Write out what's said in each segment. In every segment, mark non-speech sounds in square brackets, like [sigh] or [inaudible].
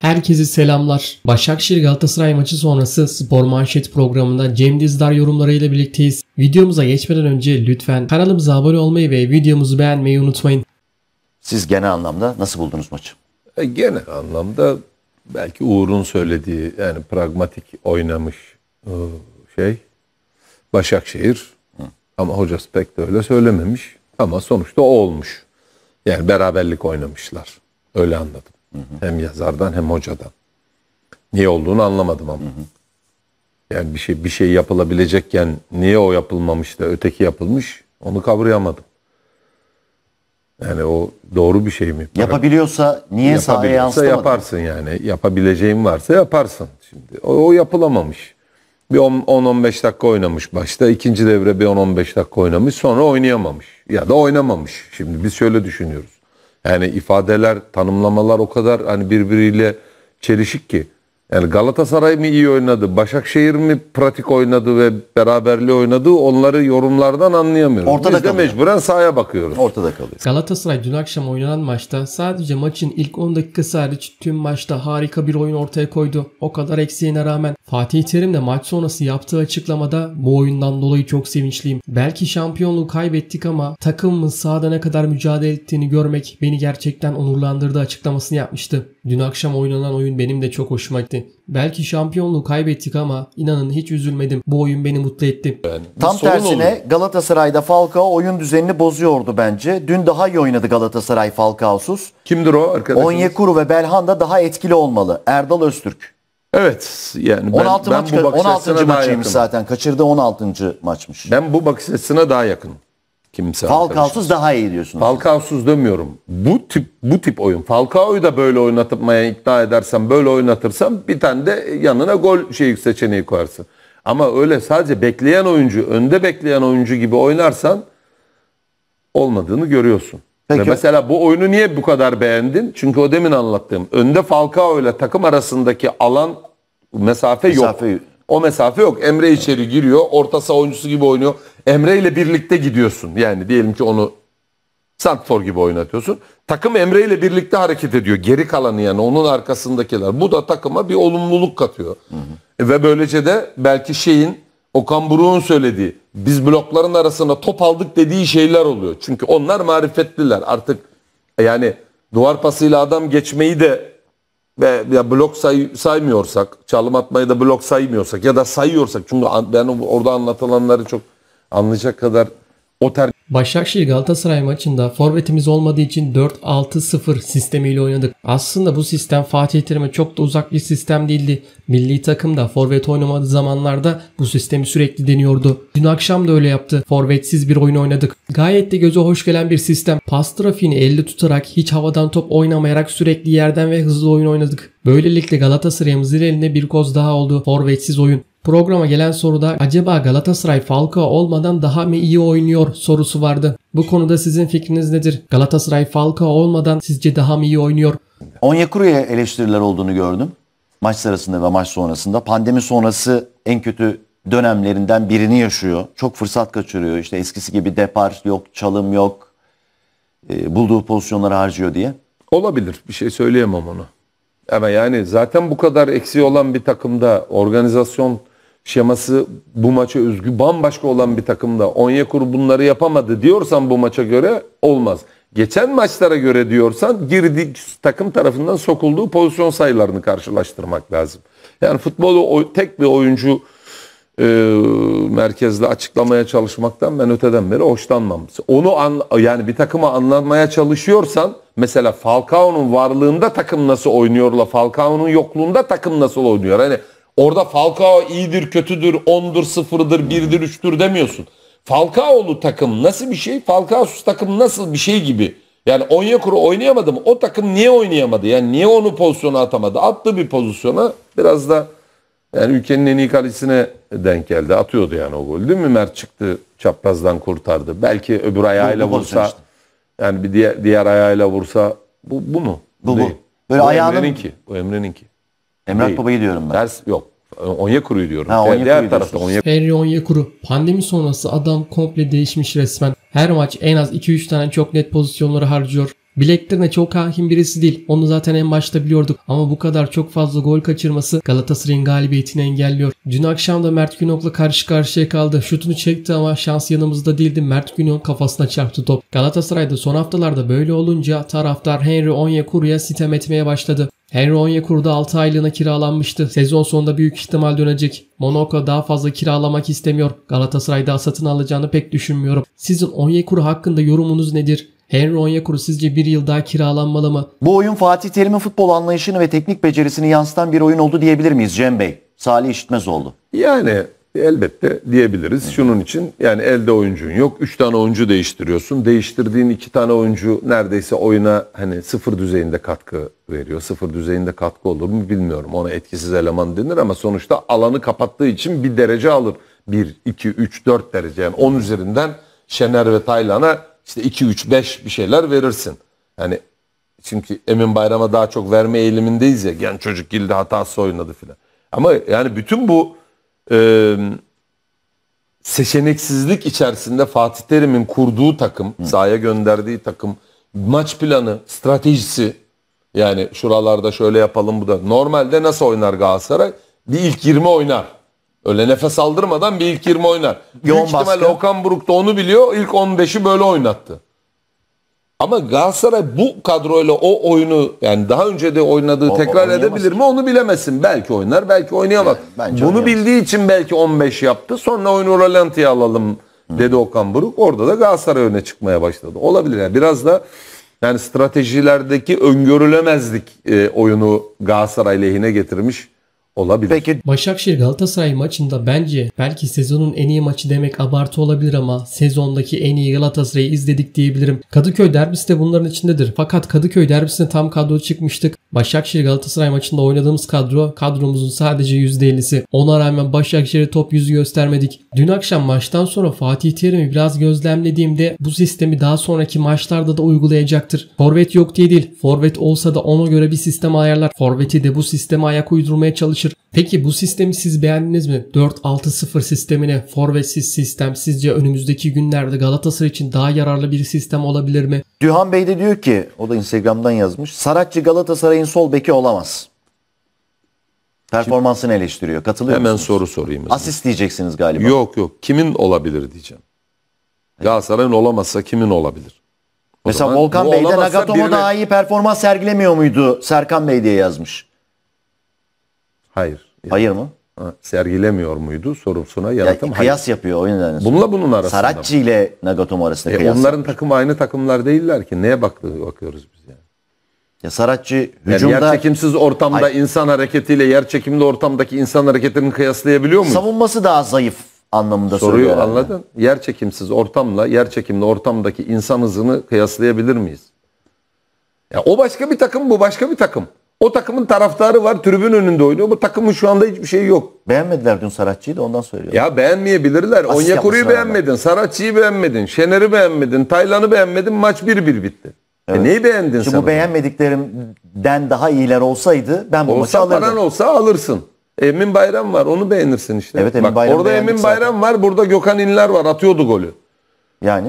Herkese selamlar. Başakşehir Galatasaray maçı sonrası Spor Manşet programında Cem Dizdar yorumlarıyla birlikteyiz. Videomuza geçmeden önce lütfen kanalımıza abone olmayı ve videomuzu beğenmeyi unutmayın. Siz genel anlamda nasıl buldunuz maçı? E, genel anlamda belki Uğur'un söylediği yani pragmatik oynamış e, şey Başakşehir Hı. ama hocası pek de öyle söylememiş ama sonuçta o olmuş. Yani beraberlik oynamışlar. Öyle anladım. Hı hı. Hem yazardan hem hocadan. Niye olduğunu anlamadım ama. Hı hı. Yani bir şey bir şey yapılabilecekken niye o yapılmamış da öteki yapılmış onu kavrayamadım. Yani o doğru bir şey mi? Para, yapabiliyorsa niye sahaya yansıtamadı? yaparsın yani. Yapabileceğin varsa yaparsın. Şimdi o, o yapılamamış. Bir 10-15 dakika oynamış başta. ikinci devre bir 10-15 dakika oynamış. Sonra oynayamamış. Ya da oynamamış. Şimdi biz şöyle düşünüyoruz. Yani ifadeler, tanımlamalar o kadar hani birbiriyle çelişik ki. Yani Galatasaray mı iyi oynadı, Başakşehir mi pratik oynadı ve beraberliği oynadı onları yorumlardan anlayamıyorum. Ortada Biz de kalıyor. mecburen sahaya bakıyoruz. Ortada kalıyor. Galatasaray dün akşam oynanan maçta sadece maçın ilk 10 dakikası hariç tüm maçta harika bir oyun ortaya koydu. O kadar eksiğine rağmen Fatih Terim de maç sonrası yaptığı açıklamada bu oyundan dolayı çok sevinçliyim. Belki şampiyonluğu kaybettik ama takımın sahada ne kadar mücadele ettiğini görmek beni gerçekten onurlandırdı açıklamasını yapmıştı. Dün akşam oynanan oyun benim de çok hoşuma gitti etti. Belki şampiyonluğu kaybettik ama inanın hiç üzülmedim. Bu oyun beni mutlu etti. Yani Tam tersine oldu. Galatasaray'da Falcao oyun düzenini bozuyordu bence. Dün daha iyi oynadı Galatasaray Falcao'suz. Kimdir o arkadaşımız? Onyekuru ve Belhanda daha etkili olmalı. Erdal Öztürk. Evet yani ben, 16 ben maç, bu bakış 16. maçıymış zaten. Kaçırdı 16. maçmış. Ben bu bakış açısına daha yakınım kimse. Falcao'suz daha iyi diyorsunuz. Falcao'suz demiyorum. Bu tip bu tip oyun. Falcao'yu da böyle oynatmaya ikna edersen, böyle oynatırsan bir tane de yanına gol şey seçeneği koyarsın. Ama öyle sadece bekleyen oyuncu, önde bekleyen oyuncu gibi oynarsan olmadığını görüyorsun. Peki. Ve mesela bu oyunu niye bu kadar beğendin? Çünkü o demin anlattığım önde Falcao ile takım arasındaki alan mesafe, mesafe yok. O mesafe yok. Emre içeri giriyor, orta saha oyuncusu gibi oynuyor. Emre ile birlikte gidiyorsun. Yani diyelim ki onu Santfor gibi oynatıyorsun. Takım Emre ile birlikte hareket ediyor. Geri kalanı yani onun arkasındakiler. Bu da takıma bir olumluluk katıyor. Hı e, hı. Ve böylece de belki şeyin Okan Buruk'un söylediği biz blokların arasına top aldık dediği şeyler oluyor. Çünkü onlar marifetliler. Artık e, yani duvar pasıyla adam geçmeyi de ve ya blok say, saymıyorsak, çalım atmayı da blok saymıyorsak ya da sayıyorsak çünkü ben orada anlatılanları çok anlayacak kadar o ter... Başakşehir Galatasaray maçında forvetimiz olmadığı için 4-6-0 sistemiyle oynadık. Aslında bu sistem Fatih Terim'e çok da uzak bir sistem değildi. Milli takım da forvet oynamadığı zamanlarda bu sistemi sürekli deniyordu. Dün akşam da öyle yaptı. Forvetsiz bir oyun oynadık. Gayet de göze hoş gelen bir sistem. Pas trafiğini elle tutarak hiç havadan top oynamayarak sürekli yerden ve hızlı oyun oynadık. Böylelikle Galatasaray'ımızın eline bir koz daha oldu. Forvetsiz oyun. Programa gelen soruda acaba Galatasaray Falcao olmadan daha mı iyi oynuyor sorusu vardı. Bu konuda sizin fikriniz nedir? Galatasaray Falcao olmadan sizce daha mı iyi oynuyor? Onyekuru'ya eleştiriler olduğunu gördüm. Maç sırasında ve maç sonrasında. Pandemi sonrası en kötü dönemlerinden birini yaşıyor. Çok fırsat kaçırıyor. İşte eskisi gibi depar yok, çalım yok. E, bulduğu pozisyonları harcıyor diye. Olabilir. Bir şey söyleyemem onu. Ama yani zaten bu kadar eksiği olan bir takımda organizasyon şeması bu maça özgü bambaşka olan bir takımda Onyekuru bunları yapamadı diyorsan bu maça göre olmaz. Geçen maçlara göre diyorsan girdik takım tarafından sokulduğu pozisyon sayılarını karşılaştırmak lazım. Yani futbolu tek bir oyuncu e, merkezli açıklamaya çalışmaktan ben öteden beri hoşlanmam. Onu an, yani bir takıma anlatmaya çalışıyorsan mesela Falcao'nun varlığında takım nasıl oynuyorla Falcao'nun yokluğunda takım nasıl oynuyor. Hani Orada Falcao iyidir, kötüdür, ondur, sıfırdır, birdir, üçtür demiyorsun. Falcao'lu takım nasıl bir şey? Falcao'suz takım nasıl bir şey gibi. Yani Onyekuru oynayamadı mı? O takım niye oynayamadı? Yani niye onu pozisyona atamadı? Attı bir pozisyona biraz da yani ülkenin en iyi kalecisine denk geldi. Atıyordu yani o gol değil mi? Mert çıktı çaprazdan kurtardı. Belki öbür ayağıyla vursa işte. yani bir diğer, diğer ayağıyla vursa bu, bu mu? Bu, bu. Böyle bu ayağının... Emre'ninki. Bu Emre'ninki. Emrah Değil. Baba'yı diyorum ben. Ders yok. Onyekuru'yu diyorum. Ha, Onyekuru'yu Diğer tarafta Onyekuru. Ferri Onyekuru. Pandemi sonrası adam komple değişmiş resmen. Her maç en az 2-3 tane çok net pozisyonları harcıyor. Black'ten çok hakim birisi değil. Onu zaten en başta biliyorduk ama bu kadar çok fazla gol kaçırması Galatasaray'ın galibiyetini engelliyor. Dün akşam da Mert Günok'la karşı karşıya kaldı. Şutunu çekti ama şans yanımızda değildi. Mert Günok kafasına çarptı top. Galatasaray'da son haftalarda böyle olunca taraftar Henry Onyekuru'ya sitem etmeye başladı. Henry Onyekuru'da 6 aylığına kiralanmıştı. Sezon sonunda büyük ihtimal dönecek. Monaco daha fazla kiralamak istemiyor. Galatasaray'da satın alacağını pek düşünmüyorum. Sizin Onyekuru hakkında yorumunuz nedir? Henry Onyekuru sizce bir yıl daha kiralanmalı mı? Bu oyun Fatih Terim'in futbol anlayışını ve teknik becerisini yansıtan bir oyun oldu diyebilir miyiz Cem Bey? Salih işitmez oldu. Yani elbette diyebiliriz. Evet. Şunun için yani elde oyuncun yok. üç tane oyuncu değiştiriyorsun. Değiştirdiğin iki tane oyuncu neredeyse oyuna hani sıfır düzeyinde katkı veriyor. Sıfır düzeyinde katkı olur mu bilmiyorum. Ona etkisiz eleman denir ama sonuçta alanı kapattığı için bir derece alır. Bir iki üç dört derece yani on üzerinden Şener ve Taylan'a işte 2 3 5 bir şeyler verirsin. Yani çünkü Emin Bayram'a daha çok verme eğilimindeyiz ya. Yani çocuk girdi hatası oynadı filan. Ama yani bütün bu e, seçeneksizlik içerisinde Fatih Terim'in kurduğu takım, Hı. sahaya gönderdiği takım, maç planı, stratejisi yani şuralarda şöyle yapalım bu da. Normalde nasıl oynar Galatasaray? Bir ilk 20 oynar. Öyle nefes aldırmadan bir ilk 20 oynar. Yoğun Büyük ihtimalle baskı. Okan Buruk da onu biliyor. İlk 15'i böyle oynattı. Ama Galatasaray bu kadroyla o oyunu yani daha önce de oynadığı o, tekrar edebilir mi onu bilemesin. Belki oynar belki oynayamaz. Yani, Bunu oynayamaz. bildiği için belki 15 yaptı. Sonra oyunu Ralentiye alalım dedi Hı. Okan Buruk. Orada da Galatasaray öne çıkmaya başladı. Olabilir yani biraz da yani stratejilerdeki öngörülemezlik e, oyunu Galatasaray lehine getirmiş olabilir. Peki Başakşehir Galatasaray maçında bence belki sezonun en iyi maçı demek abartı olabilir ama sezondaki en iyi Galatasaray'ı izledik diyebilirim. Kadıköy derbisi de bunların içindedir. Fakat Kadıköy derbisine tam kadro çıkmıştık. Başakşehir Galatasaray maçında oynadığımız kadro kadromuzun sadece %50'si. Ona rağmen Başakşehir'e top yüzü göstermedik. Dün akşam maçtan sonra Fatih Terim'i biraz gözlemlediğimde bu sistemi daha sonraki maçlarda da uygulayacaktır. Forvet yok diye değil. Forvet olsa da ona göre bir sistem ayarlar. Forvet'i de bu sisteme ayak uydurmaya çalışır çalışır. Peki bu sistemi siz beğendiniz mi? 4-6-0 sistemine forvetsiz sistem sizce önümüzdeki günlerde Galatasaray için daha yararlı bir sistem olabilir mi? Dühan Bey de diyor ki o da Instagram'dan yazmış. Saratçı Galatasaray'ın sol beki olamaz. Performansını Kim? eleştiriyor. Katılıyor Hemen musunuz? soru sorayım. Mesela. Asist diyeceksiniz galiba. Yok yok. Kimin olabilir diyeceğim. Galatasaray'ın olamazsa kimin olabilir? O Mesela zaman, Volkan Bey'de de Nagatomo birine... daha iyi performans sergilemiyor muydu Serkan Bey diye yazmış. Hayır. Hayır mı? sergilemiyor muydu sorusuna yanıtım. Ya, kıyas hayır. yapıyor o nedenle. Bununla bunun arasında. Saratçı ile Nagatomo arasında e, kıyas. Onların yapıyor. takımı aynı takımlar değiller ki. Neye bakıyoruz biz yani? Ya Saratçı hücumda... Yani yer çekimsiz ortamda hayır. insan hareketiyle yer çekimli ortamdaki insan hareketlerini kıyaslayabiliyor muyuz? Savunması daha zayıf anlamında soruyor. Soruyu anladın. Yani. Yer çekimsiz ortamla yer çekimli ortamdaki insan hızını kıyaslayabilir miyiz? Ya o başka bir takım bu başka bir takım. O takımın taraftarı var. Tribün önünde oynuyor. Bu takımın şu anda hiçbir şeyi yok. Beğenmediler dün Saratçı'yı da ondan söylüyorum. Ya beğenmeyebilirler. Asist Onyekuru'yu beğenmedin. Saratçı'yı beğenmedin. Şener'i beğenmedin. Taylan'ı beğenmedin. Maç 1-1 bitti. E evet. E neyi beğendin Şimdi sen? bu beğenmediklerimden daha iyiler olsaydı ben bu maçı Olsa alırdım. paran olsa alırsın. Emin Bayram var. Onu beğenirsin işte. Evet, Emin Bak, Bayram'ı orada beğendik Emin zaten. Bayram var. Burada Gökhan İnler var. Atıyordu golü. Yani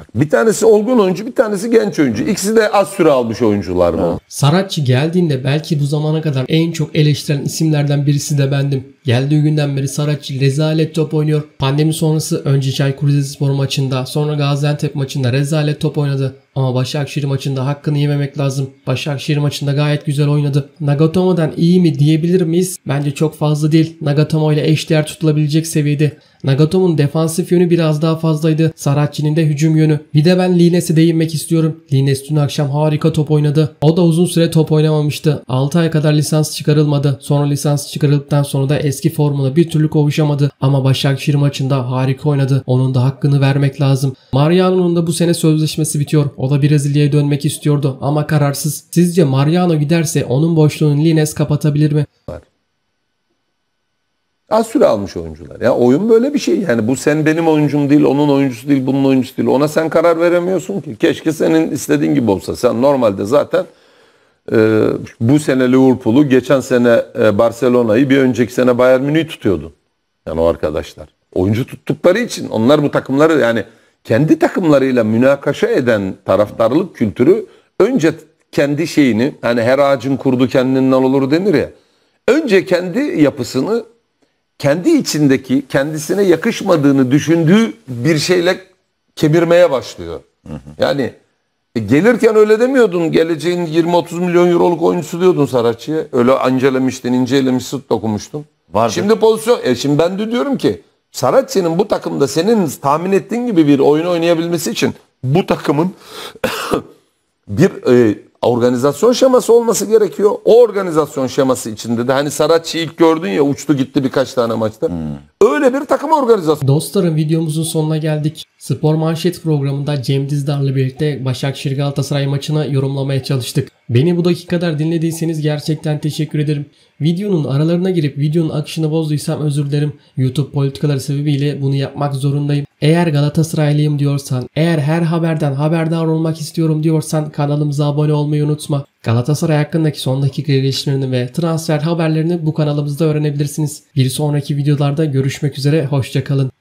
Bak bir tanesi olgun oyuncu, bir tanesi genç oyuncu. İkisi de az süre almış oyuncular mı? Saratçı geldiğinde belki bu zamana kadar en çok eleştiren isimlerden birisi de bendim. Geldiği günden beri Saraç rezalet top oynuyor. Pandemi sonrası önce Çaykur Rizespor maçında sonra Gaziantep maçında rezalet top oynadı. Ama Başakşehir maçında hakkını yememek lazım. Başakşehir maçında gayet güzel oynadı. Nagatomo'dan iyi mi diyebilir miyiz? Bence çok fazla değil. Nagatomo ile eşdeğer tutulabilecek seviyede. Nagatomo'nun defansif yönü biraz daha fazlaydı. Saracchi'nin de hücum yönü. Bir de ben Lines'e değinmek istiyorum. Lines dün akşam harika top oynadı. O da uzun süre top oynamamıştı. 6 ay kadar lisans çıkarılmadı. Sonra lisans çıkarıldıktan sonra da es eski formuna bir türlü kavuşamadı ama Başakşehir maçında harika oynadı. Onun da hakkını vermek lazım. Mariano'nun da bu sene sözleşmesi bitiyor. O da Brezilya'ya dönmek istiyordu ama kararsız. Sizce Mariano giderse onun boşluğunu Lines kapatabilir mi? Var. Az süre almış oyuncular. Ya oyun böyle bir şey. Yani bu sen benim oyuncum değil, onun oyuncusu değil, bunun oyuncusu değil. Ona sen karar veremiyorsun ki. Keşke senin istediğin gibi olsa. Sen normalde zaten ee, bu sene Liverpool'u, geçen sene e, Barcelona'yı, bir önceki sene Bayern Münih'i tutuyordu. Yani o arkadaşlar. Oyuncu tuttukları için onlar bu takımları yani kendi takımlarıyla münakaşa eden taraftarlık kültürü önce kendi şeyini hani her ağacın kurdu kendinden olur denir ya. Önce kendi yapısını kendi içindeki kendisine yakışmadığını düşündüğü bir şeyle kemirmeye başlıyor. Hı hı. Yani e gelirken öyle demiyordun. Geleceğin 20-30 milyon euroluk oyuncusu diyordun Saracchi'ye. Öyle ancelemiştin, incelemişsin, dokunmuştun. Vardı. Şimdi pozisyon... E şimdi ben de diyorum ki Saracchi'nin bu takımda senin tahmin ettiğin gibi bir oyun oynayabilmesi için bu takımın [coughs] bir e, organizasyon şeması olması gerekiyor. O organizasyon şeması içinde de hani Saratçı ilk gördün ya uçtu gitti birkaç tane maçta. Hmm. Öyle bir takım organizasyon. Dostlarım videomuzun sonuna geldik. Spor Manşet programında Cem Dizdar'la birlikte Başakşehir Galatasaray maçına yorumlamaya çalıştık. Beni bu dakikalar dinlediyseniz gerçekten teşekkür ederim. Videonun aralarına girip videonun akışını bozduysam özür dilerim. YouTube politikaları sebebiyle bunu yapmak zorundayım. Eğer Galatasaraylıyım diyorsan, eğer her haberden haberdar olmak istiyorum diyorsan kanalımıza abone olmayı unutma. Galatasaray hakkındaki son dakika gelişmelerini ve transfer haberlerini bu kanalımızda öğrenebilirsiniz. Bir sonraki videolarda görüşmek üzere, hoşçakalın.